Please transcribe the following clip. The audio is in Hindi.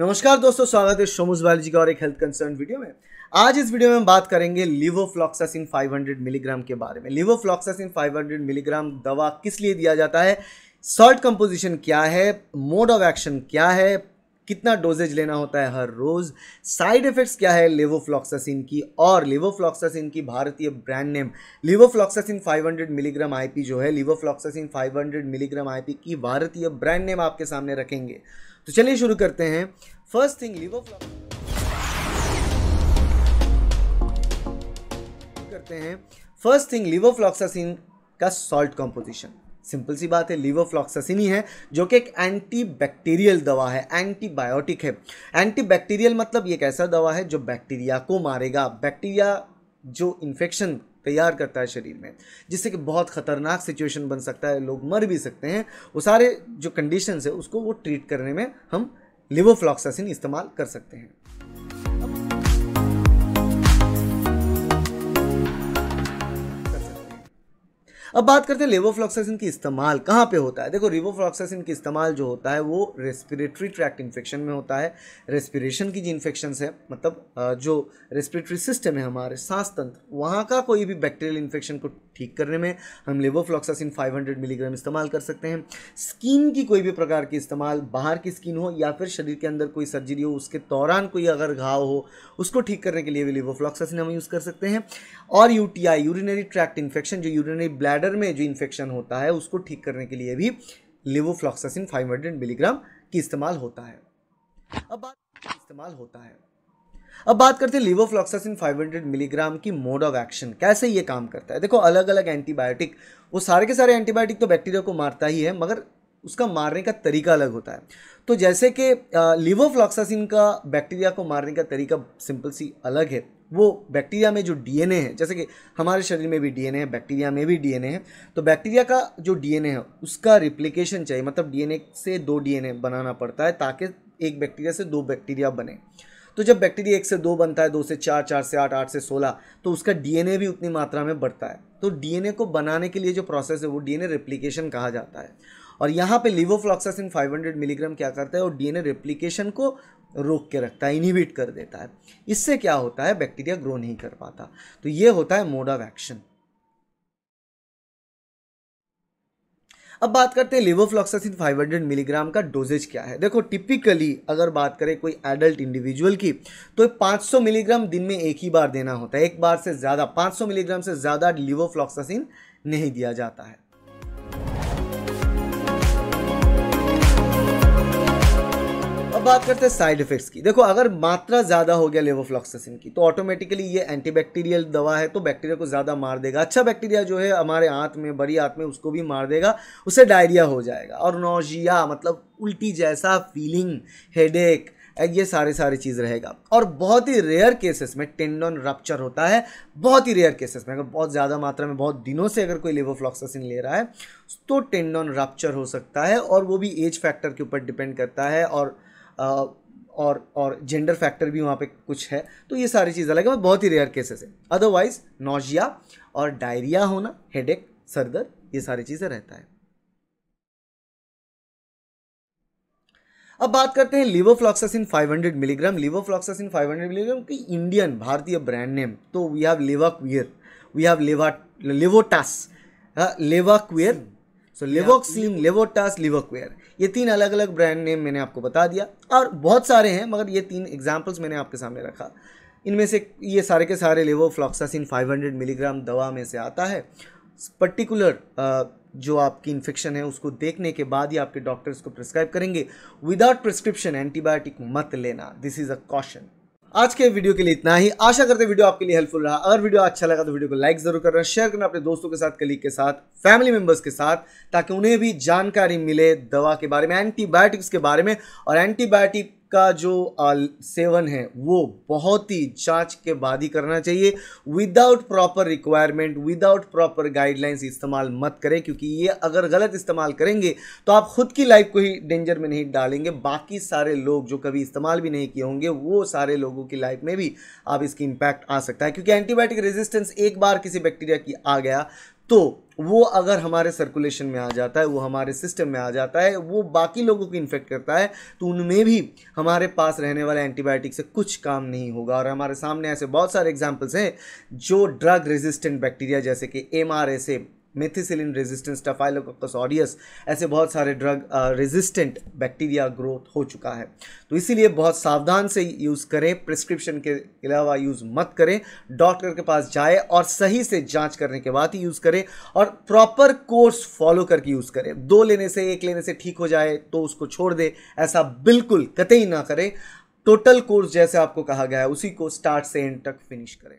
नमस्कार दोस्तों स्वागत है शोमूज बायोलॉजी का और एक हेल्थ कंसर्न वीडियो में आज इस वीडियो में हम बात करेंगे लिवोफ्लॉक्सासिन 500 मिलीग्राम के बारे में लिवोफ्लॉक्सासिन 500 मिलीग्राम दवा किस लिए दिया जाता है सॉल्ट कंपोजिशन क्या है मोड ऑफ एक्शन क्या है कितना डोजेज लेना होता है हर रोज़ साइड इफ़ेक्ट्स क्या है लेवोफ्लॉक्सासिन की और लेवोफ्लॉक्सासिन की भारतीय brand name levofloxacin 500 milligram IP जो है लिवोफ्लॉक्सासिन 500 मिलीग्राम आईपी की भारतीय ब्रांड नेम आपके सामने रखेंगे तो चलिए शुरू करते हैं फर्स्ट थिंग लिवोफ्लॉक्स करते हैं फर्स्ट थिंग लिवोफ्लॉक्सासिन का सॉल्ट कॉम्पोजिशन सिंपल सी बात है ही है जो कि एक एंटी बैक्टीरियल दवा है एंटीबायोटिक है एंटी बैक्टीरियल मतलब एक ऐसा दवा है जो बैक्टीरिया को मारेगा बैक्टीरिया जो इन्फेक्शन तैयार करता है शरीर में जिससे कि बहुत ख़तरनाक सिचुएशन बन सकता है लोग मर भी सकते हैं वो सारे जो कंडीशन है उसको वो ट्रीट करने में हम लिवोफ्लॉक्सासिन इस्तेमाल कर सकते हैं अब बात करते हैं लेवोफ्लॉक्सासिन की इस्तेमाल कहाँ पे होता है देखो रिवोफ्लॉक्सासिन की इस्तेमाल जो होता है वो रेस्पिरेटरी ट्रैक्ट इन्फेक्शन में होता है रेस्पिरेशन की मतलब, जो इन्फेक्शन है मतलब जो रेस्पिरेटरी सिस्टम है हमारे सांस तंत्र वहाँ का कोई भी बैक्टीरियल इन्फेक्शन को ठीक करने में हम लेवोफ्लॉक्सासिन 500 मिलीग्राम इस्तेमाल कर सकते हैं स्किन की कोई भी प्रकार की इस्तेमाल बाहर की स्किन हो या फिर शरीर के अंदर कोई सर्जरी हो उसके दौरान कोई अगर घाव हो उसको ठीक करने के लिए भी लेवोफ्लॉक्सासिन हम यूज़ कर सकते हैं और यूटीआई यूरिनरी ट्रैक्ट इन्फेक्शन जो यूरिनरी ब्लैड ब्लैडर में जो इन्फेक्शन होता है उसको ठीक करने के लिए भी लिवोफ्लॉक्सासिन 500 मिलीग्राम की इस्तेमाल होता है अब बात इस्तेमाल होता है अब बात करते हैं लिवोफ्लॉक्सासिन 500 मिलीग्राम की मोड ऑफ एक्शन कैसे ये काम करता है देखो अलग अलग एंटीबायोटिक वो सारे के सारे एंटीबायोटिक तो बैक्टीरिया को मारता ही है मगर उसका मारने का तरीका अलग होता है तो जैसे कि लिवोफ्लॉक्सासिन का बैक्टीरिया को मारने का तरीका सिंपल सी अलग है वो बैक्टीरिया में जो डीएनए है जैसे कि हमारे शरीर में भी डीएनए है बैक्टीरिया में भी डीएनए है तो बैक्टीरिया का जो डीएनए है उसका रिप्लिकेशन चाहिए मतलब डीएनए से दो डीएनए बनाना पड़ता है ताकि एक बैक्टीरिया से दो बैक्टीरिया बने तो जब बैक्टीरिया एक से दो बनता है दो से चार चार से आठ आठ से सोलह तो उसका डीएनए भी उतनी मात्रा में बढ़ता है तो डीएनए को बनाने के लिए जो प्रोसेस है वो डीएनए रिप्लिकेशन कहा जाता है और यहाँ पे लिवोफ्लॉक्सासिन 500 मिलीग्राम क्या करता है और डीएनए रेप्लिकेशन को रोक के रखता है इनहिबिट कर देता है इससे क्या होता है बैक्टीरिया ग्रो नहीं कर पाता तो ये होता है मोड ऑफ एक्शन अब बात करते हैं लिवोफ्लॉक्सासिन 500 मिलीग्राम का डोजेज क्या है देखो टिपिकली अगर बात करें कोई एडल्ट इंडिविजुअल की तो 500 मिलीग्राम दिन में एक ही बार देना होता है एक बार से ज़्यादा 500 मिलीग्राम से ज़्यादा लिवोफ्लॉक्सासिन नहीं दिया जाता है बात करते हैं साइड इफेक्ट्स की देखो अगर मात्रा ज़्यादा हो गया लेवोफ्लॉक्सासिन की तो ऑटोमेटिकली ये एंटीबैक्टीरियल दवा है तो बैक्टीरिया को ज़्यादा मार देगा अच्छा बैक्टीरिया जो है हमारे आंत में बड़ी आंत में उसको भी मार देगा उससे डायरिया हो जाएगा और नोजिया मतलब उल्टी जैसा फीलिंग एक ये सारे सारे चीज़ रहेगा और बहुत ही रेयर केसेस में टेंडन रप्चर होता है बहुत ही रेयर केसेस में अगर बहुत ज़्यादा मात्रा में बहुत दिनों से अगर कोई लेवोफ्लॉक्सासिन ले रहा है तो टेंडन रप्चर हो सकता है और वो भी एज फैक्टर के ऊपर डिपेंड करता है और और और जेंडर फैक्टर भी वहाँ पे कुछ है तो ये सारी चीज़ अलग है बहुत ही रेयर केसेस है अदरवाइज नोजिया और डायरिया होना हेडेक सर दर्द ये सारी चीज़ें रहता है अब बात करते हैं लिवोफ्लॉक्सासिन 500 मिलीग्राम लिवोफ्लॉक्सासिन 500 मिलीग्राम की इंडियन भारतीय ब्रांड नेम तो वी हैव क्वियर वी हैव लेवा लेवोटास लेवाक्वियर सो लेवोक्सिन लेवोटास लिवोक्वेयर ये तीन अलग अलग ब्रांड नेम मैंने आपको बता दिया और बहुत सारे हैं मगर ये तीन एग्जाम्पल्स मैंने आपके सामने रखा इनमें से ये सारे के सारे लेवोफ्लॉक्सासिन 500 मिलीग्राम दवा में से आता है पर्टिकुलर जो आपकी इन्फेक्शन है उसको देखने के बाद ही आपके डॉक्टर्स को प्रिस्क्राइब करेंगे विदाउट प्रिस्क्रिप्शन एंटीबायोटिक मत लेना दिस इज़ अ कॉशन आज के वीडियो के लिए इतना ही आशा करते वीडियो आपके लिए हेल्पफुल रहा अगर वीडियो अच्छा लगा तो वीडियो को लाइक जरूर करना शेयर करना अपने दोस्तों के साथ कलीग के साथ फैमिली मेंबर्स के साथ ताकि उन्हें भी जानकारी मिले दवा के बारे में एंटीबायोटिक्स के बारे में और एंटीबायोटिक का जो सेवन है वो बहुत ही जांच के बाद ही करना चाहिए without proper requirement without proper guidelines इस्तेमाल मत करें क्योंकि ये अगर गलत इस्तेमाल करेंगे तो आप खुद की लाइफ को ही डेंजर में नहीं डालेंगे बाकी सारे लोग जो कभी इस्तेमाल भी नहीं किए होंगे वो सारे लोगों की लाइफ में भी आप इसकी इम्पैक्ट आ सकता है क्योंकि एंटीबायोटिक रेजिस्टेंस एक बार किसी बैक्टीरिया की आ गया तो वो अगर हमारे सर्कुलेशन में आ जाता है वो हमारे सिस्टम में आ जाता है वो बाकी लोगों को इन्फेक्ट करता है तो उनमें भी हमारे पास रहने वाले एंटीबायोटिक से कुछ काम नहीं होगा और हमारे सामने ऐसे बहुत सारे एग्जाम्पल्स हैं जो ड्रग रेजिस्टेंट बैक्टीरिया जैसे कि M methicillin resistance staphylococcus aureus ऐसे बहुत सारे ड्रग रेजिस्टेंट बैक्टीरिया ग्रोथ हो चुका है तो इसीलिए बहुत सावधान से यूज़ करें प्रिस्क्रिप्शन के अलावा यूज़ मत करें डॉक्टर के पास जाए और सही से जांच करने के बाद ही यूज़ करें और प्रॉपर कोर्स फॉलो करके यूज़ करें दो लेने से एक लेने से ठीक हो जाए तो उसको छोड़ दे ऐसा बिल्कुल कतई ना करें टोटल कोर्स जैसे आपको कहा गया है उसी को स्टार्ट से एंड तक फिनिश करें